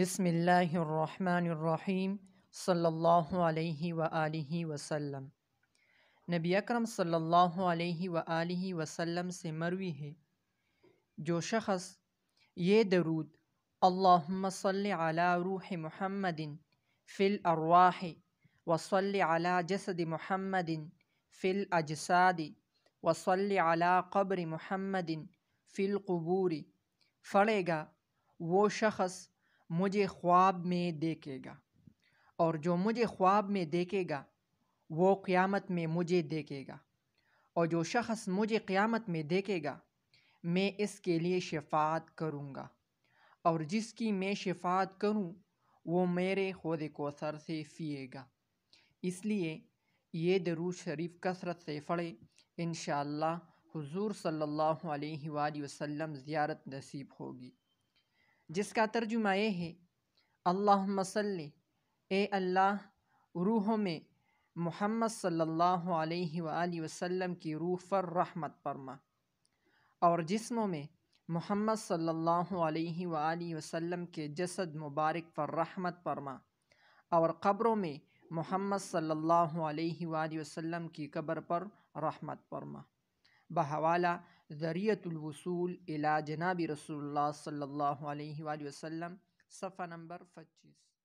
بسم اللہ الرحمن الرحیم صلی اللہ علیہ وآلہ وسلم نبی اکرم صلی اللہ علیہ وآلہ وسلم سے مروی ہے جو شخص یہ درود اللہم صلی علی روح محمد فی الارواح وصلی علی جسد محمد فی الاجساد وصلی علی قبر محمد فی القبور فڑے گا وہ شخص مجھے خواب میں دیکھے گا اور جو مجھے خواب میں دیکھے گا وہ قیامت میں مجھے دیکھے گا اور جو شخص مجھے قیامت میں دیکھے گا میں اس کے لیے شفاعت کروں گا اور جس کی میں شفاعت کروں وہ میرے خود کو سر سے پیے گا اس لیے یہ شریف کثرت سے پڑھے انشاءاللہ اللہ حضور صلی اللہ علیہ وآلہ وسلم زیارت نصیب ہوگی جس کا ترجمہ یہ ہے اللہ اے اللہ روحوں میں محمد صلی اللہ علیہ وآلہ وسلم کی روح پر رحمت فرما اور جسموں میں محمد صلی اللہ علیہ وآلہ وسلم کے جسد مبارک پر رحمت فرما اور قبروں میں محمد صلی اللہ علیہ وآلہ وسلم کی قبر پر رحمت فرما بحوالہ ذریعت الوصول الی جناب رسول اللہ صلی اللہ علیہ وآلہ وسلم صفحہ نمبر پچیس